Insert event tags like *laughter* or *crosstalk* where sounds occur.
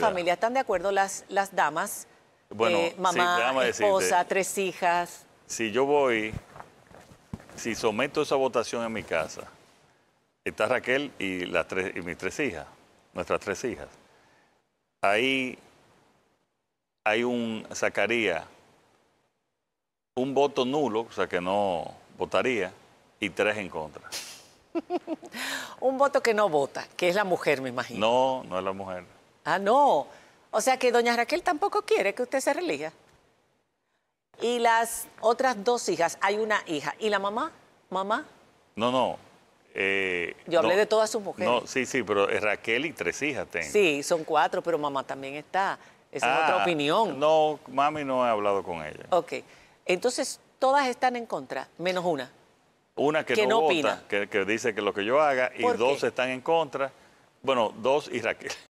familia, ¿están de acuerdo las, las damas? Eh, bueno, mamá, esposa, tres hijas. Si yo voy, si someto esa votación en mi casa, está Raquel y, las tres, y mis tres hijas, nuestras tres hijas. Ahí hay un, sacaría un voto nulo, o sea que no votaría, y tres en contra. *laughs* un voto que no vota, que es la mujer, me imagino. No, no es la mujer. Ah, no. O sea que doña Raquel tampoco quiere que usted se relija. Y las otras dos hijas, hay una hija. ¿Y la mamá? ¿Mamá? No, no. Eh, yo hablé de todas sus mujeres. No, sí, sí, pero es Raquel y tres hijas tengo. Sí, son cuatro, pero mamá también está. Esa es otra ah, opinión. No, mami no he hablado con ella. Ok. Entonces, todas están en contra, menos una. Una que, no, vota, Que, dice que lo que yo haga, y dos están en contra. Bueno, dos y Raquel.